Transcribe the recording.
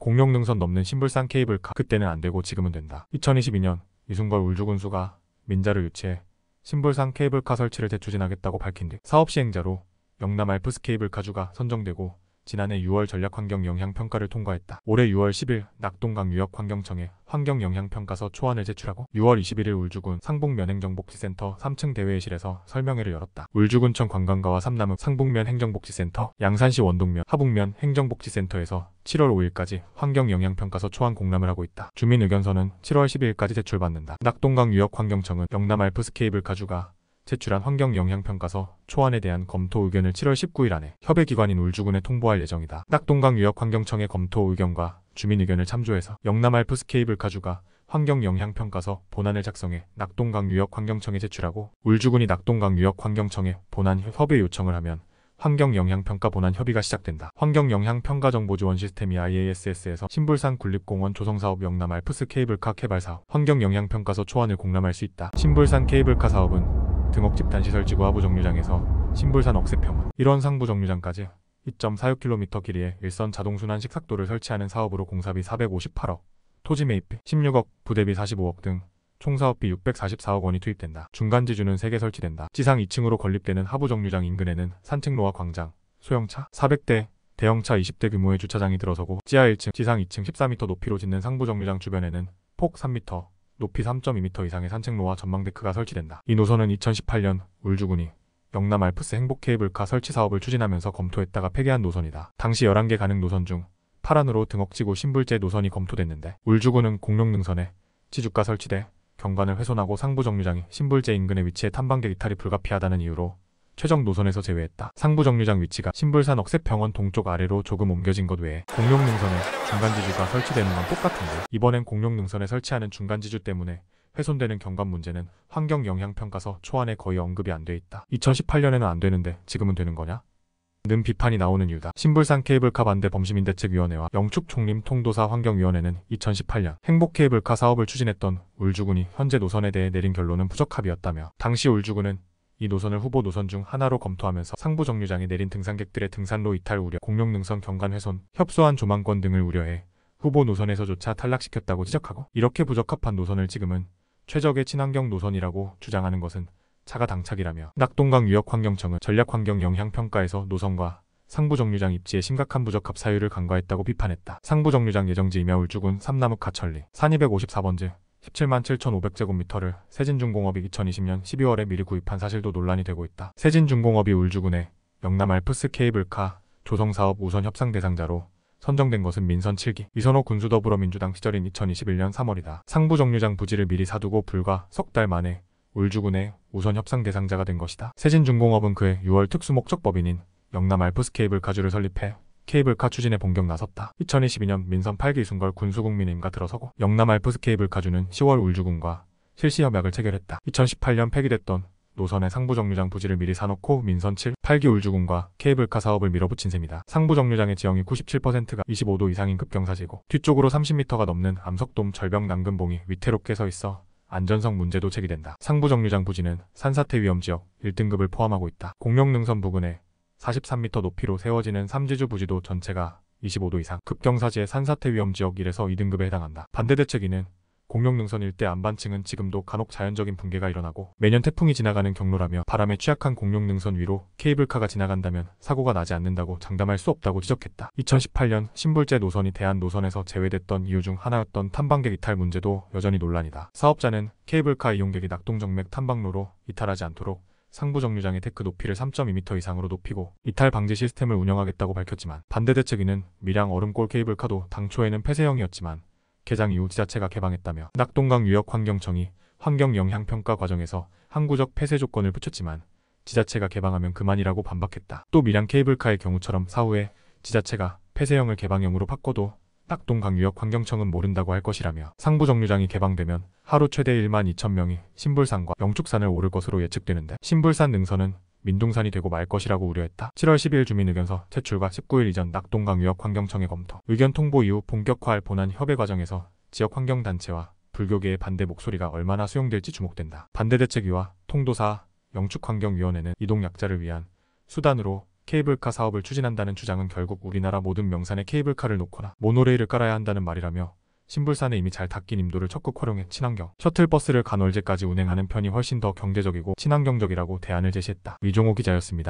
공룡 능선 넘는 심불상 케이블카 그때는 안되고 지금은 된다. 2022년 이순걸 울주군수가 민자를 유치해 신불산 케이블카 설치를 대추진하겠다고 밝힌 뒤 사업 시행자로 영남 알프스 케이블카주가 선정되고 지난해 6월 전략환경 영향평가를 통과했다. 올해 6월 10일 낙동강 유역 환경청에 환경영향평가서 초안을 제출하고 6월 21일 울주군 상북면 행정복지센터 3층 대회의실에서 설명회를 열었다. 울주군청 관광과와 삼남읍 상북면 행정복지센터, 양산시 원동면, 하북면 행정복지센터에서 7월 5일까지 환경영향평가서 초안 공람을 하고 있다. 주민의견서는 7월 1 0일까지 제출받는다. 낙동강 유역 환경청은 영남 알프스 케이블 가주가 제출한 환경영향평가서 초안에 대한 검토 의견을 7월 19일 안에 협의기관인 울주군에 통보할 예정이다. 낙동강 유역환경청의 검토 의견과 주민 의견을 참조해서 영남 알프스 케이블카주가 환경영향평가서 본안을 작성해 낙동강 유역환경청에 제출하고 울주군이 낙동강 유역환경청에 본안 협의 요청을 하면 환경영향평가 본안 협의가 시작된다. 환경영향평가정보지원 시스템이 IASS에서 신불산 군립공원 조성사업 영남 알프스 케이블카 개발 사업 환경영향평가서 초안을 공람할 수 있다. 신불산 케이블카 사업은 등옥집 단시설지구 하부 정류장에서 신불산 억새평원 1원 상부 정류장까지 2.46km 길이의 일선 자동순환 식삭도를 설치하는 사업으로 공사비 458억, 토지 매입 비 16억, 부대비 45억 등 총사업비 644억 원이 투입된다. 중간 지주는 3개 설치된다. 지상 2층으로 건립되는 하부 정류장 인근에는 산책로와 광장, 소형차 400대, 대형차 20대 규모의 주차장이 들어서고 지하 1층, 지상 2층 14m 높이로 짓는 상부 정류장 주변에는 폭 3m, 높이 3.2m 이상의 산책로와 전망데크가 설치된다. 이 노선은 2018년 울주군이 영남 알프스 행복 케이블카 설치 사업을 추진하면서 검토했다가 폐기한 노선이다. 당시 11개 가능 노선 중 파란으로 등억지고 신불제 노선이 검토됐는데 울주군은 공룡 능선에 지주가 설치돼 경관을 훼손하고 상부 정류장이 신불제 인근의 위치에 탐방객 이탈이 불가피하다는 이유로 최적 노선에서 제외했다. 상부 정류장 위치가 신불산 억새병원 동쪽 아래로 조금 옮겨진 것 외에 공룡능선에 중간지주가 설치되는 건 똑같은데 이번엔 공룡능선에 설치하는 중간지주 때문에 훼손되는 경관 문제는 환경 영향 평가서 초안에 거의 언급이 안 돼 있다. 2018년에는 안 되는데 지금은 되는 거냐? 는 비판이 나오는 이유다. 신불산 케이블카 반대 범시민대책위원회와 영축총림 통도사 환경위원회는 2018년 행복 케이블카 사업을 추진했던 울주군이 현재 노선에 대해 내린 결론은 부적합이었다며 당시 울주군은 이 노선을 후보 노선 중 하나로 검토하면서 상부 정류장에 내린 등산객들의 등산로 이탈 우려, 공룡 능선 경관 훼손, 협소한 조망권 등을 우려해 후보 노선에서조차 탈락시켰다고 지적하고 이렇게 부적합한 노선을 지금은 최적의 친환경 노선이라고 주장하는 것은 차가 당착이라며 낙동강 유역환경청은 전략환경영향평가에서 노선과 상부정류장 입지에 심각한 부적합 사유를 간과했다고 비판했다. 상부정류장 예정지이며 울주군 삼나무 가천리 산 254번지 17만 7,500제곱미터를 세진중공업이 2020년 12월에 미리 구입한 사실도 논란이 되고 있다. 세진중공업이 울주군의 영남 알프스 케이블카 조성사업 우선 협상 대상자로 선정된 것은 민선 7기 이선호 군수 더불어민주당 시절인 2021년 3월이다. 상부정류장 부지를 미리 사두고 불과 석 달 만에 울주군의 우선 협상 대상자가 된 것이다. 세진중공업은 그해 6월 특수목적법인인 영남 알프스 케이블 카주를 설립해 케이블카 추진에 본격 나섰다. 2022년 민선 8기 순걸 군수국민임과 들어서고 영남 알프스 케이블카주는 10월 울주군과 실시 협약을 체결했다. 2018년 폐기됐던 노선의 상부정류장 부지를 미리 사놓고 민선 7, 8기 울주군과 케이블카 사업을 밀어붙인 셈이다. 상부정류장의 지형이 97%가 25도 이상인 급경사지고 뒤쪽으로 30m가 넘는 암석돔 절벽 난금봉이 위태롭게 서 있어 안전성 문제도 제기된다. 상부정류장 부지는 산사태 위험지역 1등급을 포함하고 있다. 공룡능선 부근에 43m 높이로 세워지는 삼지주 부지도 전체가 25도 이상 급경사지의 산사태 위험 지역 1에서 2등급에 해당한다. 반대 대책위는 공룡능선 일대 안반층은 지금도 간혹 자연적인 붕괴가 일어나고 매년 태풍이 지나가는 경로라며 바람에 취약한 공룡능선 위로 케이블카가 지나간다면 사고가 나지 않는다고 장담할 수 없다고 지적했다. 2018년 신불제 노선이 대한 노선에서 제외됐던 이유 중 하나였던 탐방객 이탈 문제도 여전히 논란이다. 사업자는 케이블카 이용객이 낙동정맥 탐방로로 이탈하지 않도록 상부 정류장의 테크 높이를 3.2m 이상으로 높이고 이탈 방지 시스템을 운영하겠다고 밝혔지만 반대 대책위는 밀양 얼음골 케이블카도 당초에는 폐쇄형이었지만 개장 이후 지자체가 개방했다며 낙동강 유역 환경청이 환경 영향 평가 과정에서 항구적 폐쇄 조건을 붙였지만 지자체가 개방하면 그만이라고 반박했다. 또 밀양 케이블카의 경우처럼 사후에 지자체가 폐쇄형을 개방형으로 바꿔도 낙동강유역 환경청은 모른다고 할 것이라며 상부 정류장이 개방되면 하루 최대 1만 2천 명이 신불산과 영축산을 오를 것으로 예측되는데 신불산 능선은 민둥산이 되고 말 것이라고 우려했다. 7월 12일 주민의견서 제출과 19일 이전 낙동강유역 환경청의 검토 의견 통보 이후 본격화할 본안 협의 과정에서 지역 환경단체와 불교계의 반대 목소리가 얼마나 수용될지 주목된다. 반대대책위와 통도사, 영축환경위원회는 이동약자를 위한 수단으로 케이블카 사업을 추진한다는 주장은 결국 우리나라 모든 명산에 케이블카를 놓거나 모노레일을 깔아야 한다는 말이라며 신불산에 이미 잘 닦인 임도를 적극 활용해 친환경 셔틀버스를 간월제까지 운행하는 편이 훨씬 더 경제적이고 친환경적이라고 대안을 제시했다. 위종호 기자였습니다.